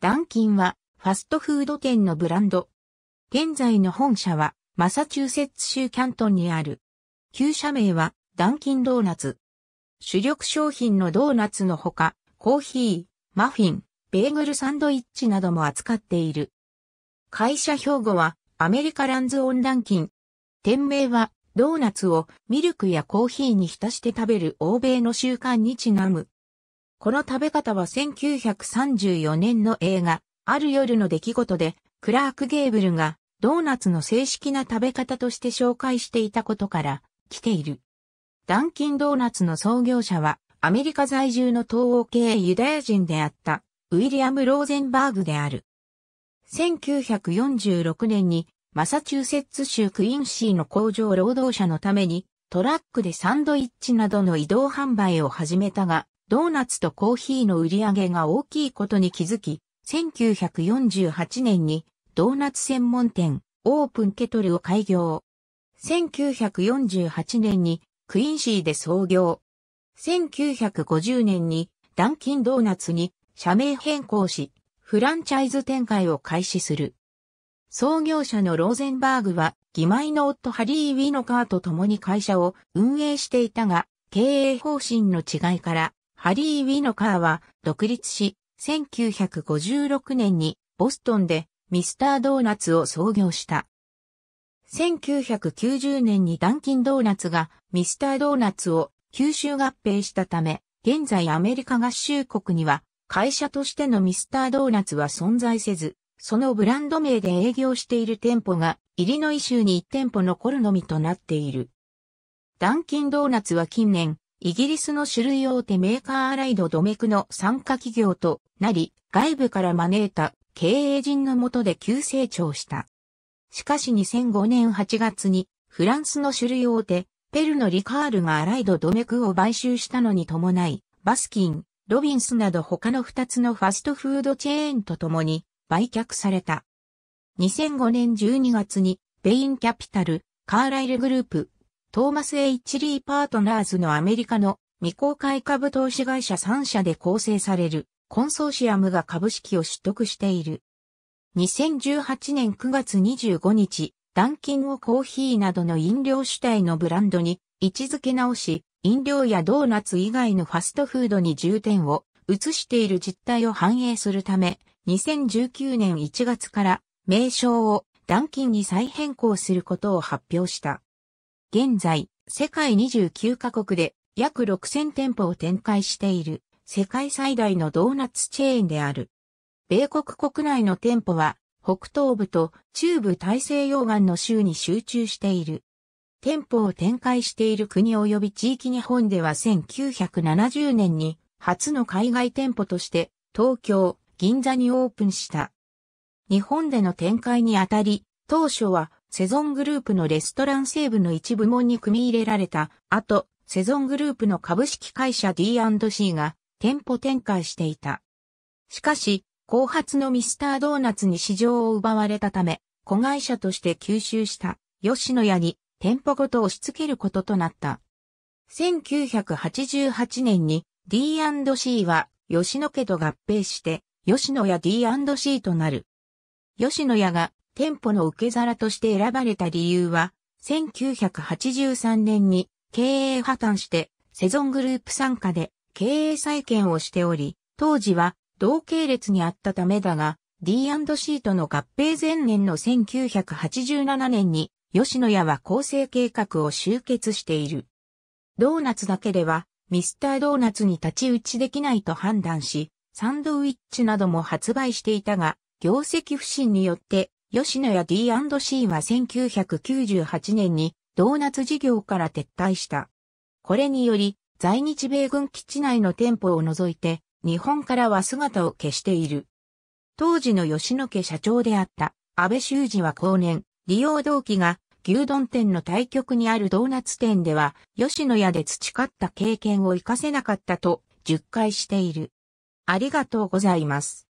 ダンキンはファストフード店のブランド。現在の本社はマサチューセッツ州キャントンにある。旧社名はダンキンドーナツ。主力商品のドーナツのほか、コーヒー、マフィン、ベーグルサンドイッチなども扱っている。会社標語はアメリカランズオンダンキン。店名はドーナツをミルクやコーヒーに浸して食べる欧米の習慣にちなむ。この食べ方は1934年の映画、ある夜の出来事で、クラーク・ゲーブルがドーナツの正式な食べ方として紹介していたことから来ている。ダンキンドーナツの創業者はアメリカ在住の東欧系ユダヤ人であったウィリアム・ローゼンバーグである。1946年にマサチューセッツ州クインシーの工場労働者のためにトラックでサンドイッチなどの移動販売を始めたが、ドーナツとコーヒーの売り上げが大きいことに気づき、1948年にドーナツ専門店オープンケトルを開業。1948年にクインシーで創業。1950年にダンキンドーナツに社名変更し、フランチャイズ展開を開始する。創業者のローゼンバーグは、義妹の夫ハリー・ウィノカーと共に会社を運営していたが、経営方針の違いから、ハリー・ウィノカーは独立し、1956年にボストンでミスタードーナツを創業した。1990年にダンキンドーナツがミスタードーナツを吸収合併したため、現在アメリカ合衆国には会社としてのミスタードーナツは存在せず、そのブランド名で営業している店舗がイリノイ州に1店舗残るのみとなっている。ダンキンドーナツは近年、イギリスの種類大手メーカーアライドドメクの参加企業となり、外部から招いた経営陣のもとで急成長した。しかし2005年8月にフランスの種類大手、ペルのリカールがアライドドメクを買収したのに伴い、バスキン、ロビンスなど他の2つのファストフードチェーンと共に売却された。2005年12月にベインキャピタル、カーライルグループ、トーマス・ H・ リー・パートナーズのアメリカの未公開株投資会社3社で構成されるコンソーシアムが株式を取得している。2018年9月25日、ダンキンをコーヒーなどの飲料主体のブランドに位置づけ直し、飲料やドーナツ以外のファストフードに重点を移している実態を反映するため、2019年1月から名称をダンキンに再変更することを発表した。現在、世界29カ国で約6000店舗を展開している世界最大のドーナツチェーンである。米国国内の店舗は北東部と中部大西洋岸の州に集中している。店舗を展開している国及び地域日本では1970年に初の海外店舗として東京、銀座にオープンした。日本での展開にあたり、当初はセゾングループのレストラン西部の一部門に組み入れられた後、セゾングループの株式会社 D&C が店舗展開していた。しかし、後発のミスタードーナツに市場を奪われたため、子会社として吸収した吉野家に店舗ごと押し付けることとなった。1988年に D&C は吉野家と合併して吉野家 D&C となる。吉野家が店舗の受け皿として選ばれた理由は、1983年に経営破綻してセゾングループ参加で経営再建をしており、当時は同系列にあったためだが、D&C との合併前年の1987年に吉野家は構成計画を集結している。ドーナツだけではミスタードーナツに立ち打ちできないと判断し、サンドウィッチなども発売していたが、業績不振によって吉野家 D&C は1998年にドーナツ事業から撤退した。これにより、在日米軍基地内の店舗を除いて、日本からは姿を消している。当時の吉野家社長であった安倍修二は後年、利用動機が牛丼店の対局にあるドーナツ店では、吉野家で培った経験を活かせなかったと、10回している。ありがとうございます。